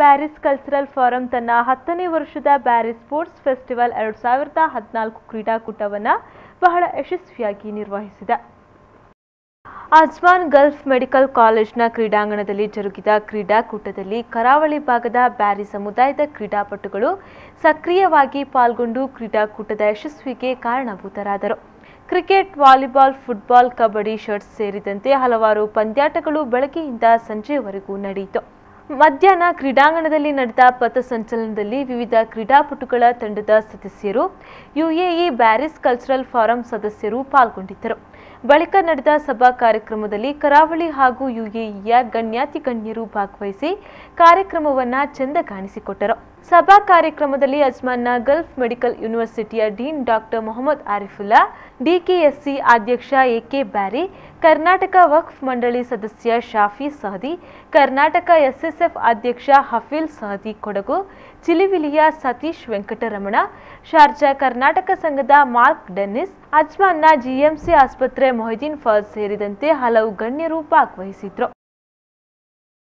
Paris cultural form ತನ್ನ ಹತ್ತನೇ ವರ್ಷದ ಪ್ಯಾರಿಸ್ ಸ್ಪೋರ್ಟ್ಸ್ ಫೆಸ್ಟಿವಲ್ ಎರಡು ಸಾವಿರದ ಹದಿನಾಲ್ಕು ಕ್ರೀಡಾಕೂಟವನ್ನು ಬಹಳ ಯಶಸ್ವಿಯಾಗಿ ನಿರ್ವಹಿಸಿದೆ ಅಜ್ಮಾನ್ ಗಲ್ಫ್ ಮೆಡಿಕಲ್ ಕಾಲೇಜ್ನ ಕ್ರೀಡಾಂಗಣದಲ್ಲಿ ಜರುಗಿದ ಕ್ರೀಡಾಕೂಟದಲ್ಲಿ ಕರಾವಳಿ ಭಾಗದ ಬ್ಯಾರಿ ಸಮುದಾಯದ ಕ್ರೀಡಾಪಟುಗಳು ಸಕ್ರಿಯವಾಗಿ ಪಾಲ್ಗೊಂಡು ಕ್ರೀಡಾಕೂಟದ ಯಶಸ್ವಿಗೆ ಕಾರಣಭೂತರಾದರು ಕ್ರಿಕೆಟ್ ವಾಲಿಬಾಲ್ ಫುಟ್ಬಾಲ್ ಕಬಡ್ಡಿ ಶರ್ಟ್ಸ್ ಸೇರಿದಂತೆ ಹಲವಾರು ಪಂದ್ಯಾಟಗಳು ಬೆಳಗ್ಗೆಯಿಂದ ಸಂಜೆವರೆಗೂ ನಡೆಯಿತು ಮಧ್ಯಾಹ್ನ ಕ್ರೀಡಾಂಗಣದಲ್ಲಿ ನಡೆದ ಪಥಸಂಚಲನದಲ್ಲಿ ವಿವಿಧ ಕ್ರೀಡಾಪಟುಗಳ ತಂಡದ ಸದಸ್ಯರು ಯುಎಇ ಬ್ಯಾರಿಸ್ ಕಲ್ಚರಲ್ ಫಾರಂ ಸದಸ್ಯರು ಪಾಲ್ಗೊಂಡಿದ್ದರು ಬಳಿಕ ನಡೆದ ಸಭಾ ಕಾರ್ಯಕ್ರಮದಲ್ಲಿ ಕರಾವಳಿ ಹಾಗೂ ಯುಎಇಯ ಗಣ್ಯಾತಿ ಗಣ್ಯರು ಭಾಗವಹಿಸಿ ಕಾರ್ಯಕ್ರಮವನ್ನು ಚೆಂದ ಕಾಣಿಸಿಕೊಟ್ಟರು ಸಭಾ ಕಾರ್ಯಕ್ರಮದಲ್ಲಿ ಅಜ್ಮಾನ್ನ ಗಲ್ಫ್ ಮೆಡಿಕಲ್ ಯೂನಿವರ್ಸಿಟಿಯ dean doctor Mohammed Arifulla DKSC ಅಧ್ಯಕ್ಷ ಎಕೆ ಬ್ಯಾರಿ ಕರ್ನಾಟಕ ವಕ್ಫ್ ಮಂಡಳಿ ಸದಸ್ಯ ಶಾಫಿ ಸಹದಿ ಕರ್ನಾಟಕ ಎಸ್ಎಸ್ಎಫ್ ಅಧ್ಯಕ್ಷ ಹಫೀಲ್ ಸಹದಿ ಕೊಡಗು ಚಿಲಿವಿಲಿಯ ಸತೀಶ್ ವೆಂಕಟರಮಣ ಶಾರ್ಜಾ ಕರ್ನಾಟಕ ಸಂಘದ ಮಾರ್ಕ್ ಡೆನ್ನಿಸ್ ಅಜ್ಮಾನ್ನ ಜಿಎಂಸಿ ಆಸ್ಪತ್ರೆ ಮೊಹಿದೀನ್ ಫಾಜ್ ಸೇರಿದಂತೆ ಹಲವು ಗಣ್ಯರು ಭಾಗವಹಿಸಿದ್ರು